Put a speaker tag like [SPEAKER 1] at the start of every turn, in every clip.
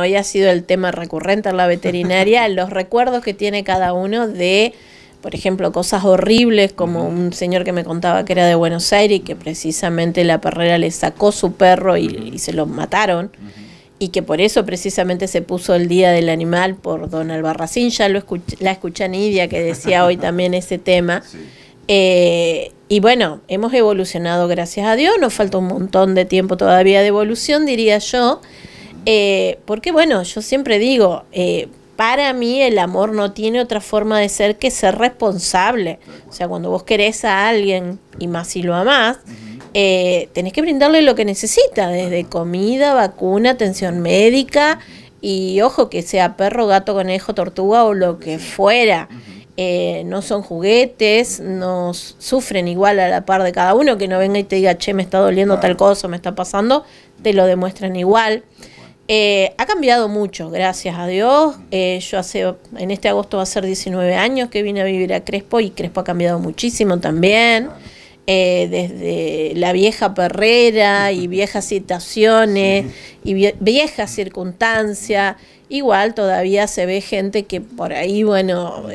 [SPEAKER 1] Hoy ha sido el tema recurrente en la veterinaria, los recuerdos que tiene cada uno de, por ejemplo, cosas horribles, como un señor que me contaba que era de Buenos Aires y que precisamente la perrera le sacó su perro y, se lo mataron. Y que por eso precisamente se puso el Día del Animal por Don Albarracín. Ya lo la escuché Nidia que decía hoy también ese tema. Eh, y bueno, hemos evolucionado gracias a Dios. Nos falta un montón de tiempo todavía de evolución, diría yo. Eh, porque bueno, yo siempre digo, eh, para mí el amor no tiene otra forma de ser que ser responsable. O sea, cuando vos querés a alguien y más si lo amás, eh, tenés que brindarle lo que necesita, desde comida, vacuna, atención médica y ojo que sea perro, gato, conejo, tortuga o lo que fuera. no son juguetes, no sufren igual a la par de cada uno, que no venga y te diga, che, me está doliendo tal cosa, me está pasando, te lo demuestran igual. Eh, ha cambiado mucho, gracias a Dios. Mm. Eh, yo hace, en este agosto va a ser 19 años que vine a vivir a Crespo y Crespo ha cambiado muchísimo también. Eh, desde la vieja perrera y viejas citaciones y viejas circunstancias, Igual todavía se ve gente que por ahí, bueno,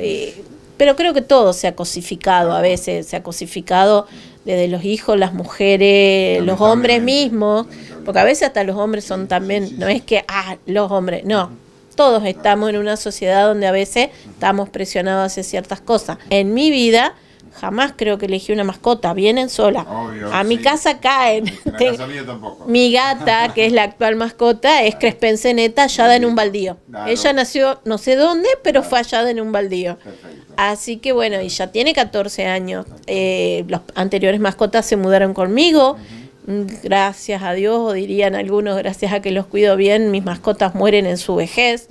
[SPEAKER 1] pero creo que todo se ha cosificado a veces, se ha cosificado desde los hijos, las mujeres, los hombres mismos. Porque a veces hasta los hombres son también, no es que, ah, los hombres, no. Todos estamos en una sociedad donde a veces estamos presionados hacia ciertas cosas. En mi vida, jamás creo que elegí una mascota, vienen sola. a mi casa caen. tampoco. Mi gata, que es la actual mascota, es Crespenceneta, hallada en un baldío. Ella nació no sé dónde, pero fue hallada en un baldío. Así que bueno, y ya tiene 14 años. Eh, los anteriores mascotas se mudaron conmigo. Mm, gracias a Dios, o dirían algunos, gracias a que los cuido bien, mis mascotas mueren en su vejez.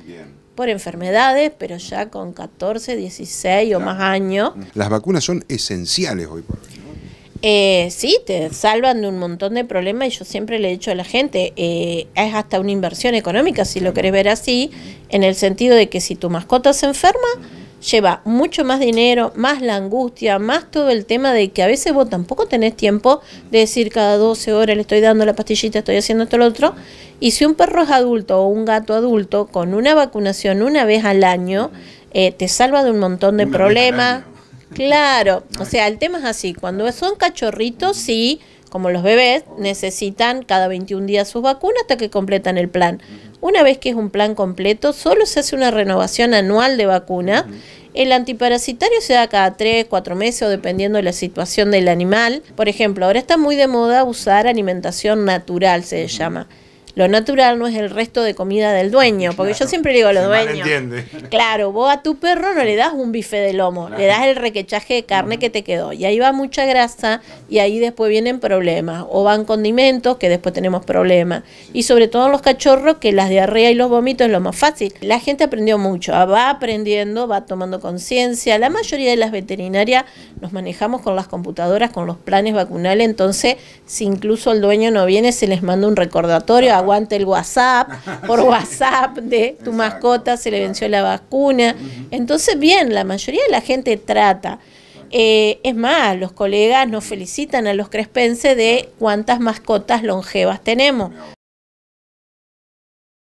[SPEAKER 1] Por enfermedades, pero ya con 14, 16 o más años. Mm. Las vacunas son esenciales hoy por hoy. Eh, sí, te salvan de un montón de problemas y yo siempre le he dicho a la gente, eh, es hasta una inversión económica, si lo querés ver así, en el sentido de que si tu mascota se enferma, lleva mucho más dinero, más la angustia, más todo el tema de que a veces vos tampoco tenés tiempo de decir cada 12 horas le estoy dando la pastillita, estoy haciendo esto, lo otro. Y si un perro es adulto o un gato adulto, con una vacunación una vez al año, eh, te salva de un montón de problemas. Claro, o sea, el tema es así, cuando son cachorritos, sí como los bebés, necesitan cada 21 días sus vacunas hasta que completan el plan. Una vez que es un plan completo, solo se hace una renovación anual de vacuna. El antiparasitario se da cada 3, 4 meses o dependiendo de la situación del animal. Por ejemplo, ahora está muy de moda usar alimentación natural, se llama. Lo natural no es el resto de comida del dueño, porque yo siempre digo a los dueños. Claro, vos a tu perro no le das un bife de lomo, le das el requechaje de carne que te quedó. Y ahí va mucha grasa y ahí después vienen problemas. O van condimentos, que después tenemos problemas. Y sobre todo los cachorros, que las diarrea y los vómitos es lo más fácil. La gente aprendió mucho, ah, va aprendiendo, va tomando conciencia. La mayoría de las veterinarias nos manejamos con las computadoras, con los planes vacunales, entonces si incluso el dueño no viene, se les manda un recordatorio aguante el WhatsApp, por WhatsApp de tu mascota se le venció la vacuna. Entonces, bien, la mayoría de la gente trata. Eh, es más, los colegas nos felicitan a los crespenses de cuántas mascotas longevas tenemos.